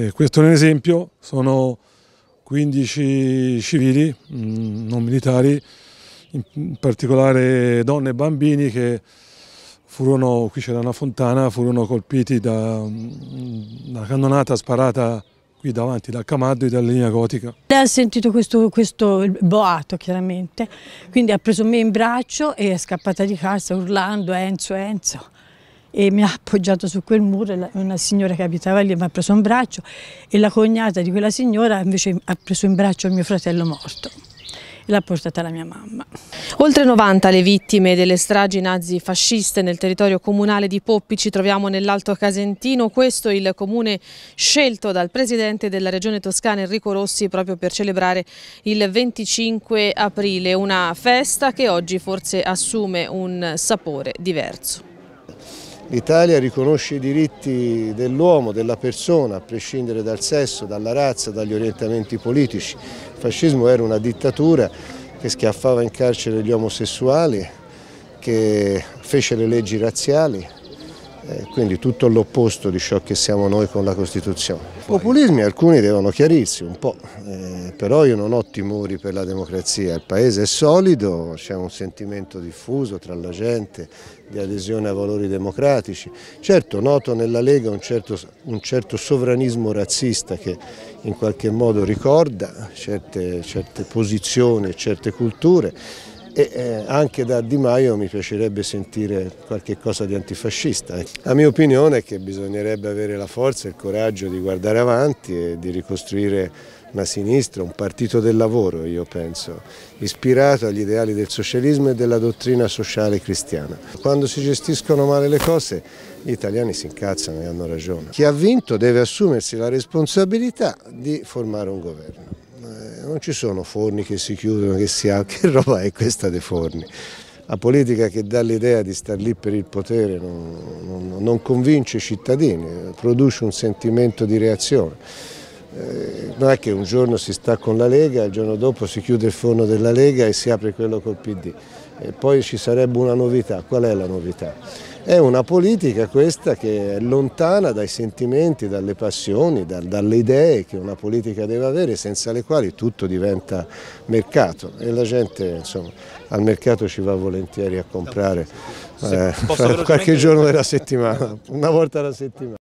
Eh, questo è un esempio, sono 15 civili mh, mm, non militari, in particolare donne e bambini che furono, qui c'era una fontana, furono colpiti da mm, una cannonata sparata qui davanti da Camaddo e dalla linea gotica. Lei ha sentito questo, questo boato chiaramente, quindi ha preso me in braccio e è scappata di casa urlando Enzo, Enzo e mi ha appoggiato su quel muro, una signora che abitava lì mi ha preso in braccio e la cognata di quella signora invece ha preso in braccio il mio fratello morto e l'ha portata la mia mamma. Oltre 90 le vittime delle stragi nazi-fasciste nel territorio comunale di Poppi, ci troviamo nell'Alto Casentino, questo è il comune scelto dal presidente della regione toscana Enrico Rossi proprio per celebrare il 25 aprile, una festa che oggi forse assume un sapore diverso. L'Italia riconosce i diritti dell'uomo, della persona, a prescindere dal sesso, dalla razza, dagli orientamenti politici. Il fascismo era una dittatura che schiaffava in carcere gli omosessuali, che fece le leggi razziali, eh, quindi tutto l'opposto di ciò che siamo noi con la Costituzione. Populismi alcuni devono chiarirsi un po', eh, però io non ho timori per la democrazia, il paese è solido, c'è un sentimento diffuso tra la gente di adesione a valori democratici. Certo noto nella Lega un certo, un certo sovranismo razzista che in qualche modo ricorda certe, certe posizioni, certe culture, e eh, anche da Di Maio mi piacerebbe sentire qualche cosa di antifascista. La mia opinione è che bisognerebbe avere la forza e il coraggio di guardare avanti e di ricostruire una sinistra, un partito del lavoro, io penso, ispirato agli ideali del socialismo e della dottrina sociale cristiana. Quando si gestiscono male le cose, gli italiani si incazzano e hanno ragione. Chi ha vinto deve assumersi la responsabilità di formare un governo. Eh, non ci sono forni che si chiudono, che si aprono, che roba è questa dei forni? La politica che dà l'idea di star lì per il potere non, non, non, convince i cittadini, produce un sentimento di reazione. Eh, non è che un giorno si sta con la Lega, il giorno dopo si chiude il forno della Lega e si apre quello col PD. E poi ci sarebbe una novità, qual è la novità? È una politica questa che è lontana dai sentimenti, dalle passioni, da, dalle idee che una politica deve avere senza le quali tutto diventa mercato e la gente insomma, al mercato ci va volentieri a comprare eh, qualche giorno della settimana, una volta alla settimana.